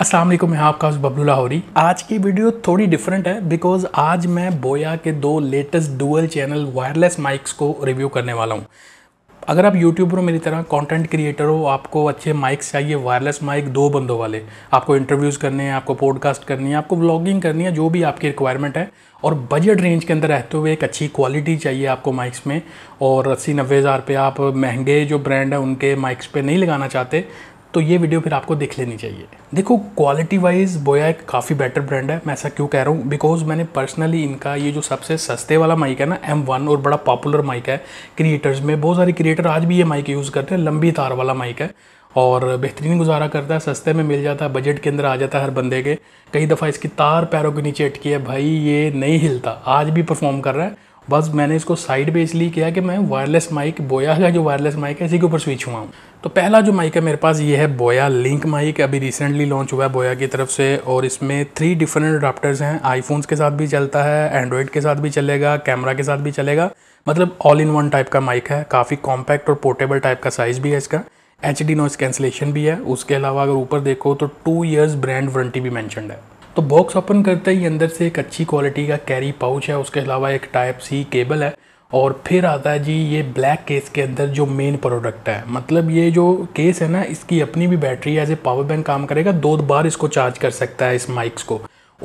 अस्सलाम वालेकुम मैं आपका बबलू लाहौरी आज की वीडियो थोड़ी डिफरेंट है बिकॉज आज मैं बोया के दो latest dual channel wireless mics को रिव्यू करने वाला हूँ अगर आप यूट्यूबर हो मेरी तरह कंटेंट क्रिएटर हो आपको अच्छे माइक्स चाहिए वायरलेस माइक दो बंदों वाले आपको इंटरव्यूज़ करने हैं आपको पॉडकास्ट करनी है आपको ब्लॉगिंग करनी है जो भी आपकी रिक्वायरमेंट है और बजट रेंज के अंदर रहते हुए एक अच्छी क्वालिटी चाहिए आपको माइक्स में और अस्सी नब्बे हज़ार पे आप महंगे जो ब्रांड है उनके माइक्स पे नहीं लगाना चाहते तो ये वीडियो फिर आपको देख लेनी चाहिए देखो क्वालिटी वाइज बोया एक काफ़ी बेटर ब्रांड है मैं ऐसा क्यों कह रहा हूँ बिकॉज मैंने पर्सनली इनका ये जो सबसे सस्ते वाला माइक है ना एम वन और बड़ा पॉपुलर माइक है क्रिएटर्स में बहुत सारे क्रिएटर आज भी ये माइक यूज़ करते हैं लंबी तार वाला माइक है और बेहतरीन गुजारा करता है सस्ते में मिल जाता है बजट के अंदर आ जाता है हर बंदे के कई दफ़ा इसकी तार पैरों के नीचे अटकी है भाई ये नहीं हिलता आज भी परफॉर्म कर रहा है बस मैंने इसको साइड पे इसलिए किया कि मैं वायरलेस माइक बोया का जो वायरलेस माइक है इसी के ऊपर स्विच हुआ हूँ तो पहला जो माइक है मेरे पास ये है बोया लिंक माइक अभी रिसेंटली लॉन्च हुआ है बोया की तरफ से और इसमें थ्री डिफरेंट अडाप्टर्स हैं आईफोन्स के साथ भी चलता है एंड्रॉयड के साथ भी चलेगा कैमरा के साथ भी चलेगा मतलब ऑल इन वन टाइप का माइक है काफ़ी कॉम्पैक्ट और पोर्टेबल टाइप का साइज़ भी है इसका एच डी नॉइस कैंसिलेशन भी है उसके अलावा अगर ऊपर देखो तो टू ईयर्स ब्रांड वारंटी भी मैंशनड है तो बॉक्स ओपन करते ही अंदर से एक अच्छी क्वालिटी का कैरी पाउच है उसके अलावा एक टाइप सी केबल है और फिर आता है जी ये ब्लैक केस के अंदर जो मेन प्रोडक्ट है मतलब ये जो केस है ना इसकी अपनी भी battery as a power bank काम करेगा दो बार इसको चार्ज कर सकता है इस माइक्स को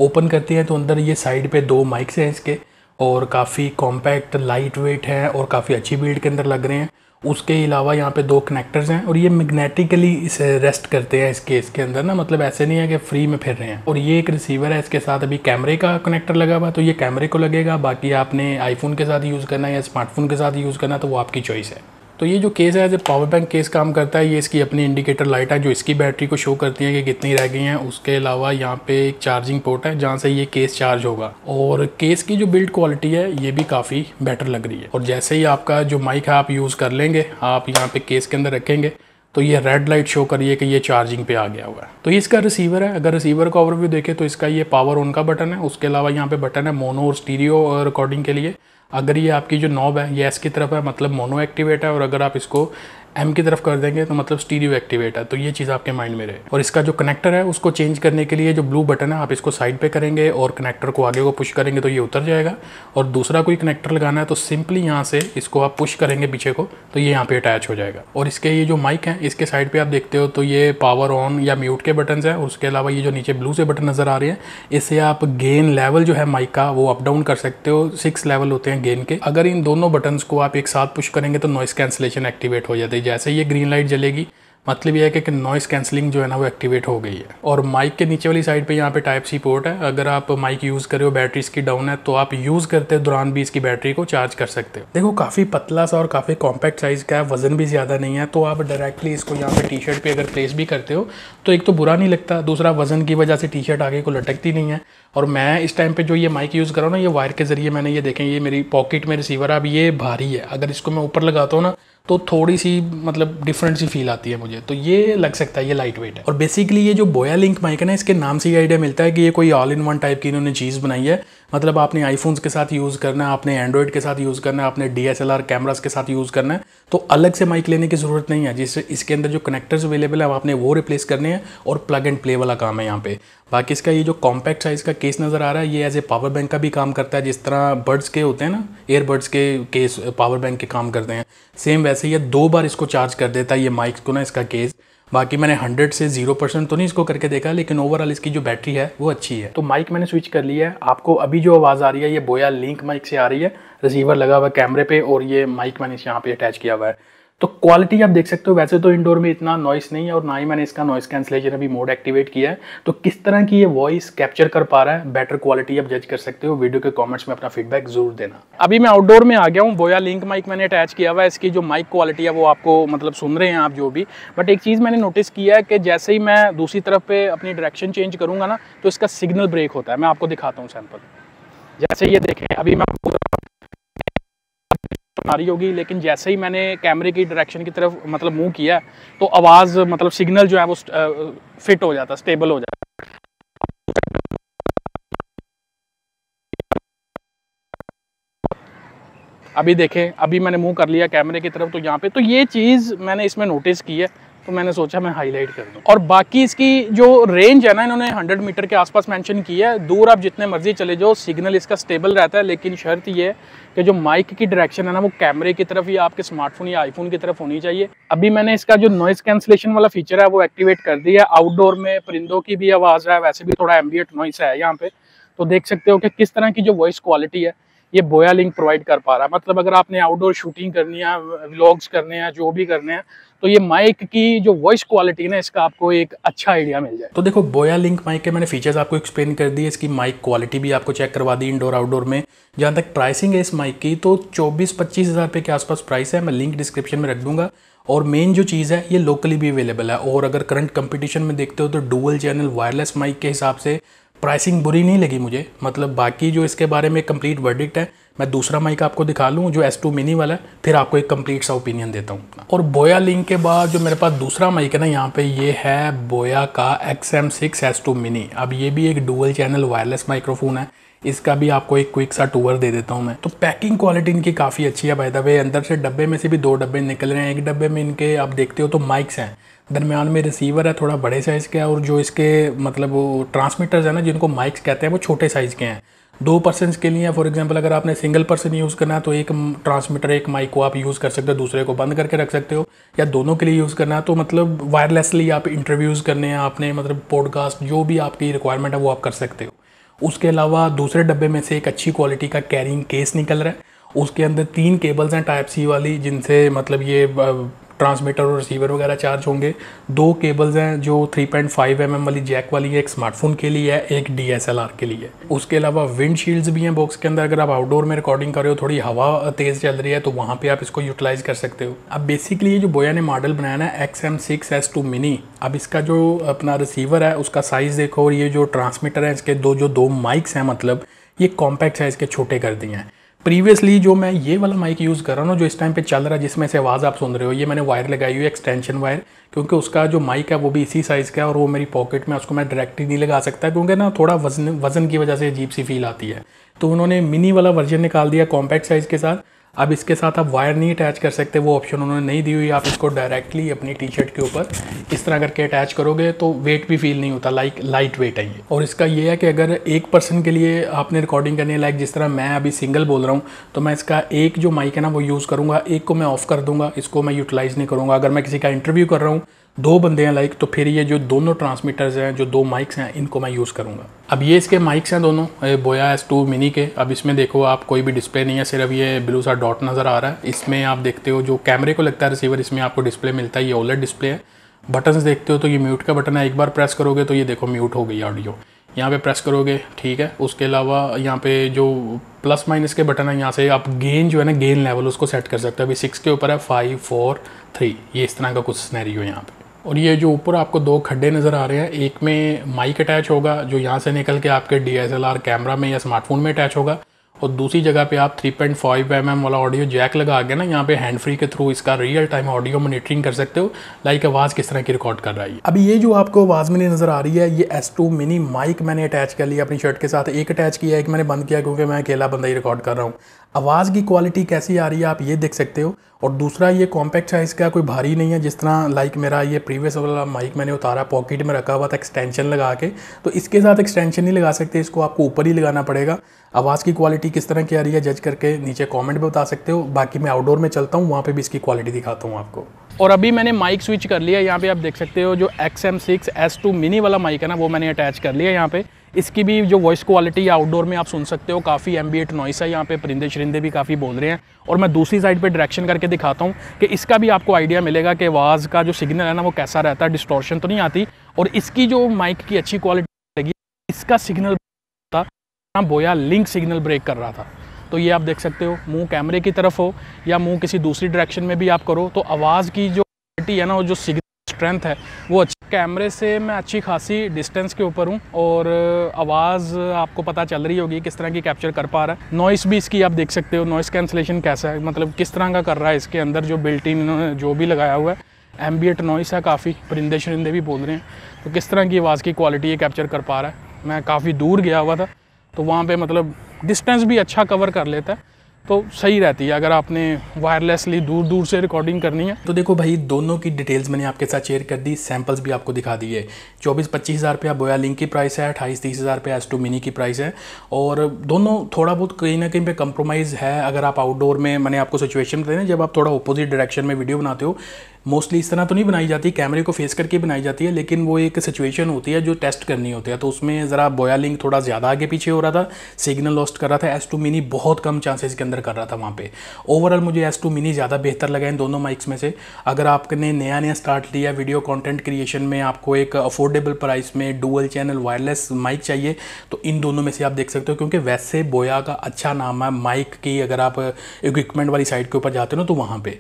ओपन करते हैं तो अंदर ये साइड पे दो माइक्स हैं इसके और काफ़ी कॉम्पैक्ट लाइट वेट हैं और काफ़ी अच्छी बिल्ड के अंदर लग रहे हैं उसके अलावा यहाँ पे दो कनेक्टर्स हैं और ये मैग्नेटिकली इसे रेस्ट करते हैं इस केस के अंदर ना मतलब ऐसे नहीं है कि फ्री में फिर रहे हैं और ये एक रिसीवर है इसके साथ अभी कैमरे का कनेक्टर लगा हुआ तो ये कैमरे को लगेगा बाकी आपने आईफोन के साथ यूज़ करना है या स्मार्टफोन के साथ यूज़ करना तो वो आपकी चॉइस है तो ये जो केस है as a power bank case काम करता है ये इसकी अपनी इंडिकेटर लाइट है जो इसकी बैटरी को शो करती है कि कितनी रह गई हैं उसके अलावा यहाँ पे एक चार्जिंग पोर्ट है जहाँ से ये केस चार्ज होगा और केस की जो बिल्ड क्वालिटी है ये भी काफ़ी बेटर लग रही है और जैसे ही आपका जो माइक है आप यूज़ कर लेंगे आप यहाँ पर केस के अंदर रखेंगे तो ये रेड लाइट शो करिए कि ये चार्जिंग पे आ गया हुआ है तो ये इसका रिसीवर है अगर रिसीवर का ओवरव्यू देखें तो इसका ये पावर ऑन का बटन है उसके अलावा यहाँ पे बटन है मोनो और स्टीरियो रिकॉर्डिंग के लिए अगर ये आपकी जो नॉब है ये एस की तरफ है मतलब मोनो एक्टिवेट है और अगर आप इसको एम की तरफ कर देंगे तो मतलब स्टीरियो एक्टिवेट है तो ये चीज़ आपके माइंड में रहे और इसका जो कनेक्टर है उसको चेंज करने के लिए जो ब्लू बटन है आप इसको साइड पे करेंगे और कनेक्टर को आगे को पुश करेंगे तो ये उतर जाएगा और दूसरा कोई कनेक्टर लगाना है तो सिंपली यहाँ से इसको आप पुश करेंगे पीछे को तो ये यहाँ पर अटैच हो जाएगा और इसके ये जो माइक है इसके साइड पर आप देखते हो तो ये पावर ऑन या म्यूट के बटन है उसके अलावा ये जो नीचे ब्लू से बटन नज़र आ रहे हैं इससे आप गेन लेवल जो है माइक का वो अप डाउन कर सकते हो सिक्स लेवल होते हैं गेन के अगर इन दोनों बटन को आप एक साथ पुश करेंगे तो नॉइस कैंसिलेशन एक्टिवेट हो जाती है जैसे ये ग्रीन लाइट जलेगी मतलब ये है कि, नॉइस कैंसिलिंग जो है ना वो एक्टिवेट हो गई है और माइक के नीचे वाली साइड पे यहाँ पे टाइप सी पोर्ट है अगर आप माइक यूज़ कर रहे हो बैटरी इसकी डाउन है तो आप यूज़ करते दौरान भी इसकी बैटरी को चार्ज कर सकते हो देखो काफ़ी पतला सा और काफ़ी कॉम्पैक्ट साइज़ का है वजन भी ज़्यादा नहीं है तो आप डायरेक्टली इसको यहाँ पर टी शर्ट पर अगर प्लेस भी करते हो तो एक तो बुरा नहीं लगता दूसरा वजन की वजह से टी शर्ट आगे को लटकती नहीं है और मैं इस टाइम पर जो ये माइक यूज़ कर रहा हूँ ना ये वायर के ज़रिए मैंने ये देखें ये मेरी पॉकेट में रिसीवर है अब ये भारी है अगर इसको मैं ऊपर लगाता हूँ ना तो थोड़ी सी मतलब डिफरेंट सी फील आती है मुझे तो ये लग सकता है ये लाइट वेट है और बेसिकली ये जो बोया लिंक माइक है ना इसके नाम से ये आइडिया मिलता है कि ये कोई ऑल इन वन टाइप की इन्होंने चीज़ बनाई है मतलब आपने आईफोन्स के साथ यूज़ करना है आपने एंड्रॉयड के साथ यूज़ करना है आपने डी एस कैमरास के साथ यूज़ करना है तो अलग से माइक लेने की ज़रूरत नहीं है जिससे इसके अंदर जो कनेक्टर्स अवेलेबल है आपने वो रिप्लेस करने हैं और प्लग एंड प्ले वाला काम है यहाँ पे बाकी इसका ये जो कॉम्पैक्ट साइज़ का केस नज़र आ रहा है ये एज ए पावर बैंक का भी काम करता है जिस तरह बर्ड्स के होते हैं ना एयरबर्ड्स के केस पावर बैंक के काम करते हैं सेम वैसे ये दो बार इसको चार्ज कर देता है ये माइक को ना इसका केस बाकी मैंने 100 से 0 परसेंट तो नहीं इसको करके देखा लेकिन ओवरऑल इसकी जो बैटरी है वो अच्छी है तो माइक मैंने स्विच कर लिया है आपको अभी जो आवाज़ आ रही है ये बोया लिंक माइक से आ रही है रिसीवर लगा हुआ कैमरे पे और ये माइक मैंने इस यहाँ पे अटैच किया हुआ है तो क्वालिटी आप देख सकते हो वैसे तो इंडोर में इतना नॉइस नहीं है और ना ही मैंने इसका नॉइस कैंसिलेशन अभी मोड एक्टिवेट किया है तो किस तरह की ये वॉइस कैप्चर कर पा रहा है बेटर क्वालिटी आप जज कर सकते हो वीडियो के कमेंट्स में अपना फीडबैक जरूर देना अभी मैं आउटडोर में आ गया हूँ वोया लिंक माइक मैंने अटैच किया हुआ है इसकी जो माइक क्वालिटी है वो आपको मतलब सुन रहे हैं आप जो भी बट एक चीज़ मैंने नोटिस किया है कि जैसे ही मैं दूसरी तरफ पे अपनी डायरेक्शन चेंज करूँगा ना तो इसका सिग्नल ब्रेक होता है मैं आपको दिखाता हूँ सैम्पल जैसे ये देखें अभी मैं आपको आ रही होगी लेकिन जैसे ही मैंने कैमरे की डायरेक्शन की तरफ मतलब मूव किया तो आवाज़ मतलब सिग्नल जो है वो फिट हो जाता स्टेबल हो जाता अभी देखें अभी मैंने मूव कर लिया कैमरे की तरफ तो यहाँ पे तो ये चीज़ मैंने इसमें नोटिस की है तो मैंने सोचा मैं हाईलाइट कर दूँ और बाकी इसकी जो रेंज है ना इन्होंने 100 मीटर के आसपास मेंशन की है दूर आप जितने मर्जी चले जाओ सिग्नल इसका स्टेबल रहता है लेकिन शर्त यह है कि जो माइक की डायरेक्शन है ना वो कैमरे की तरफ या आपके स्मार्टफोन या आईफोन की तरफ होनी चाहिए अभी मैंने इसका जो नॉइस कैंसिलेशन वाला फीचर है वो एक्टिवेट कर दिया है आउटडोर में परिंदों की भी आवाज़ है वैसे भी थोड़ा एम्बियट नॉइस है यहाँ पे तो देख सकते हो कि किस तरह की जो वॉइस क्वालिटी है ये बोया लिंक प्रोवाइड कर पा रहा है मतलब अगर आपने आउटडोर शूटिंग करनी है व्लॉग्स करने हैं जो भी करने हैं तो ये माइक की जो वॉइस क्वालिटी ना इसका आपको एक अच्छा आइडिया मिल जाए तो देखो बोया लिंक माइक के मैंने फीचर्स आपको एक्सप्लेन कर दिए इसकी माइक क्वालिटी भी आपको चेक करवा दी इंडोर आउटडोर में जहाँ तक प्राइसिंग है इस माइक की तो चौबीस पच्चीस हज़ार के आसपास प्राइस है मैं लिंक डिस्क्रिप्शन में रख दूंगा और मेन जो चीज़ है ये लोकली भी अवेलेबल है और अगर करंट कंपटीशन में देखते हो तो डुअल चैनल वायरलेस माइक के हिसाब से प्राइसिंग बुरी नहीं लगी मुझे मतलब बाकी जो इसके बारे में कंप्लीट वर्डिक्ट है मैं दूसरा माइक आपको दिखा लूँ जो एस टू मिनी वाला है फिर आपको एक कंप्लीट सा ओपिनियन देता हूँ और बोया लिंक के बाद जो मेरे पास दूसरा माइक है ना यहाँ पे ये है बोया का X M six S two mini अब ये भी एक डुअल चैनल वायरलेस माइक्रोफोन है इसका भी आपको एक क्विक सा टूर दे देता हूँ मैं तो पैकिंग क्वालिटी इनकी काफ़ी अच्छी है भाई दबे अंदर से डब्बे में से भी दो डब्बे निकल रहे हैं एक डब्बे में इनके आप देखते हो तो माइक्स हैं दरमियान में रिसीवर है थोड़ा बड़े साइज़ का है और जो इसके मतलब वो ट्रांसमीटर्स हैं ना जिनको माइक्स कहते हैं वो छोटे साइज़ के हैं दो पर्सन के लिए फॉर एग्जांपल अगर आपने सिंगल पर्सन यूज़ करना है तो एक ट्रांसमीटर एक माइक को आप यूज़ कर सकते हो दूसरे को बंद करके रख सकते हो या दोनों के लिए यूज़ करना है तो मतलब वायरलेसली आप इंटरव्यूज़ करने हैं आपने मतलब पॉडकास्ट जो भी आपकी रिक्वायरमेंट है वो आप कर सकते हो उसके अलावा दूसरे डब्बे में से एक अच्छी क्वालिटी का कैरिंग केस निकल रहा है उसके अंदर तीन केबल्स हैं टाइप सी वाली जिनसे मतलब ये ट्रांसमीटर और रिसीवर वगैरह चार्ज होंगे दो केबल्स हैं जो 3.5 पॉइंट mm वाली जैक वाली है एक स्मार्टफोन के लिए है एक डीएसएलआर के लिए उसके अलावा विंड शील्ड्स भी हैं बॉक्स के अंदर अगर आप आउटडोर में रिकॉर्डिंग कर रहे हो थोड़ी हवा तेज़ चल रही है तो वहाँ पर आप इसको यूटिलाइज़ कर सकते हो अब बेसिकली ये जो बोया ने मॉडल बनाया ना X M six S two mini अब इसका जो अपना रिसीवर है उसका साइज़ देखो और ये जो ट्रांसमीटर है इसके दो जो दो माइक्स हैं मतलब ये कॉम्पैक्ट साइज़ के छोटे कर दिए हैं प्रीवियसली जो मैं ये वाला माइक यूज़ कर रहा हूँ ना जो इस टाइम पे चल रहा है जिसमें से आवाज़ आप सुन रहे हो ये मैंने वायर लगाई हुई है एक्सटेंशन वायर क्योंकि उसका जो माइक है वो भी इसी साइज़ का है और वो मेरी पॉकेट में उसको मैं डायरेक्टली नहीं लगा सकता क्योंकि ना थोड़ा वजन वजन की वजह से अजीब सी फील आती है तो उन्होंने मिनी वाला वर्जन निकाल दिया कॉम्पैक्ट साइज़ के साथ अब इसके साथ आप वायर नहीं अटैच कर सकते वो ऑप्शन उन्होंने नहीं दी हुई आप इसको डायरेक्टली अपनी टी शर्ट के ऊपर इस तरह करके अटैच करोगे तो वेट भी फील नहीं होता लाइक लाइट वेट है ये और इसका ये है कि अगर एक पर्सन के लिए आपने रिकॉर्डिंग करनी है लाइक जिस तरह मैं अभी सिंगल बोल रहा हूँ तो मैं इसका एक जो माइक है ना वो यूज़ करूँगा एक को मैं ऑफ़ कर दूँगा इसको मैं यूटिलाइज़ नहीं करूँगा अगर मैं किसी का इंटरव्यू कर रहा हूँ दो बंदे हैं लाइक तो फिर ये जो दोनों ट्रांसमीटर्स हैं जो दो माइक्स हैं इनको मैं यूज़ करूँगा अब ये इसके माइक्स हैं दोनों बोया एस टू मिनी के अब इसमें देखो आप कोई भी डिस्प्ले नहीं है सिर्फ ये ब्लू सा डॉट नज़र आ रहा है इसमें आप देखते हो जो कैमरे को लगता है रिसीवर इसमें आपको डिस्प्ले मिलता है ये ओलेट डिस्प्ले है बटन्स देखते हो तो ये म्यूट का बटन है एक बार प्रेस करोगे तो ये देखो म्यूट हो गई ऑडियो यहाँ पे प्रेस करोगे ठीक है उसके अलावा यहाँ पे जो प्लस माइनस के बटन है यहाँ से आप गेन जो है ना गेन लेवल उसको सेट कर सकते हो अभी सिक्स के ऊपर है फाइव फोर थ्री ये इस तरह का कुछ स्नैरियो है यहाँ पे और ये जो ऊपर आपको दो खड्डे नज़र आ रहे हैं एक में माइक अटैच होगा जो यहाँ से निकल के आपके डीएसएलआर कैमरा में या स्मार्टफोन में अटैच होगा और दूसरी जगह पे आप 3.5 पॉइंट mm वाला ऑडियो जैक लगा के ना यहाँ पे हैंड फ्री के थ्रू इसका रियल टाइम ऑडियो मॉनिटरिंग कर सकते हो लाइक आवाज़ किस तरह की रिकॉर्ड कर रहा है अभी ये जो आपको आवाज़ मेरी नज़र आ रही है ये एस टू मिनी माइक मैंने अटैच कर लिया अपनी शर्ट के साथ एक अटैच किया एक मैंने बंद किया क्योंकि मैं अकेला बंदा ही रिकॉर्ड कर रहा हूँ आवाज़ की क्वालिटी कैसी आ रही है आप ये देख सकते हो और दूसरा ये कॉम्पैक्ट है इसका कोई भारी नहीं है जिस तरह लाइक मेरा ये प्रीवियस वाला माइक मैंने उतारा पॉकेट में रखा हुआ था एक्सटेंशन लगा के तो इसके साथ एक्सटेंशन नहीं लगा सकते इसको आपको ऊपर ही लगाना पड़ेगा आवाज़ की क्वालिटी किस तरह की आ रही है जज करके नीचे कॉमेंट में बता सकते हो बाकी मैं आउटडोर में चलता हूँ वहाँ पर भी इसकी क्वालिटी दिखाता हूँ आपको और अभी मैंने माइक स्विच कर लिया यहाँ पे आप देख सकते हो जो X M six S two mini वाला माइक है ना वो मैंने अटैच कर लिया यहाँ पे इसकी भी जो वॉइस क्वालिटी आउटडोर में आप सुन सकते हो काफ़ी एट नॉइस है यहाँ पे परिंदे शरिंदे भी काफ़ी बोल रहे हैं और मैं दूसरी साइड पे डायरेक्शन करके दिखाता हूँ कि इसका भी आपको आइडिया मिलेगा कि आवाज़ का जो सिग्नल है ना वो कैसा रहता है डिस्टोशन तो नहीं आती और इसकी जो माइक की अच्छी क्वालिटी लगी इसका सिग्नल था बोया लिंक सिग्नल ब्रेक कर रहा था तो ये आप देख सकते हो मुंह कैमरे की तरफ हो या मुंह किसी दूसरी डायरेक्शन में भी आप करो तो आवाज़ की जो क्वालिटी है ना वो जो सिग्नल स्ट्रेंथ है वो अच्छी कैमरे से मैं अच्छी खासी डिस्टेंस के ऊपर हूँ और आवाज़ आपको पता चल रही होगी किस तरह की कैप्चर कर पा रहा है नॉइस भी इसकी आप देख सकते हो नॉइस कैंसलेशन कैसा है मतलब किस तरह का कर रहा है इसके अंदर जो बिल्ट इन जो भी लगाया हुआ है एम्बियट नॉइस है काफ़ी परिंदे शरिंदे भी बोल रहे हैं तो किस तरह की आवाज़ की क्वालिटी ये कैप्चर कर पा रहा है मैं काफ़ी दूर गया हुआ था तो वहाँ पे मतलब डिस्टेंस भी अच्छा कवर कर लेता है तो सही रहती है अगर आपने वायरलेसली दूर दूर से रिकॉर्डिंग करनी है तो देखो भाई दोनों की डिटेल्स मैंने आपके साथ शेयर कर दी सैम्पल्स भी आपको दिखा दिए चौबीस पच्चीस हज़ार रुपया बोया लिंक की प्राइस है अट्ठाईस तीस हज़ार रुपया एस टू मिनी की प्राइस है और दोनों थोड़ा बहुत कहीं ना कहीं पे कंप्रोमाइज़ है अगर आप आउटडोर में मैंने आपको सिचुएशन बताई ना जब आप थोड़ा अपोजिट डायरेक्शन में वीडियो बनाते हो मोस्टली इस तरह तो नहीं बनाई जाती कैमरे को फेस करके बनाई जाती है लेकिन वो एक सिचुएशन होती है जो टेस्ट करनी होती है तो उसमें ज़रा बोया लिंक थोड़ा ज़्यादा आगे पीछे हो रहा था सिग्नल लॉस्ट कर रहा था एस टू मिनी बहुत कम चांसेस के अंदर कर रहा था वहाँ पे ओवरऑल मुझे एस टू मिनी ज़्यादा बेहतर लगा इन दोनों माइक्स में से अगर आपने नया नया स्टार्ट लिया वीडियो कॉन्टेंट क्रिएशन में आपको एक अफोर्डेबल प्राइस में डुअल चैनल वायरलेस माइक चाहिए तो इन दोनों में से आप देख सकते हो क्योंकि वैसे बोया का अच्छा नाम है माइक की अगर आप इक्विपमेंट वाली साइड के ऊपर जाते हो ना तो वहाँ पर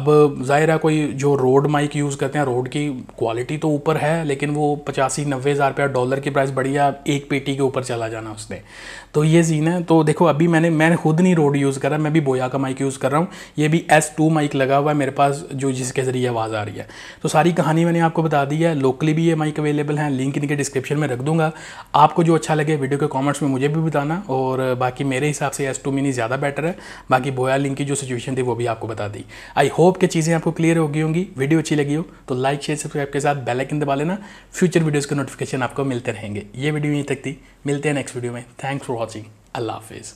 अब ज़ाहिर है कोई जो जो रोड माइक यूज़ करते हैं रोड की क्वालिटी तो ऊपर है लेकिन वो पचासी नब्बे हज़ार रुपया डॉलर की प्राइस बढ़िया एक पेटी के ऊपर चला जाना उसने तो ये सीन है तो देखो अभी मैंने मैंने खुद नहीं रोड यूज़ करा मैं भी बोया का माइक यूज़ कर रहा हूँ ये भी एस टू माइक लगा हुआ है मेरे पास जो जिसके ज़रिए आवाज़ आ रही है तो सारी कहानी मैंने आपको बता दी है लोकली भी ये माइक अवेलेबल हैं लिंक इनके डिस्क्रिप्शन में रख दूंगा आपको जो अच्छा लगे वीडियो के कॉमेंट्स में मुझे भी बताना और बाकी मेरे हिसाब से एस टू मिनी ज़्यादा बेटर है बाकी बोया लिंक की जो सिचुएशन थी वो भी आपको बता दी आई होप कि चीज़ें आपको क्लियर होगी होंगी होगी वीडियो अच्छी लगी हो तो लाइक शेयर सब्सक्राइब के साथ बेल आइकन दबा लेना फ्यूचर वीडियोस के नोटिफिकेशन आपको मिलते रहेंगे ये वीडियो यहीं तक थी मिलते हैं नेक्स्ट वीडियो में थैंक्स फॉर वॉचिंग अल्लाह हाफिज़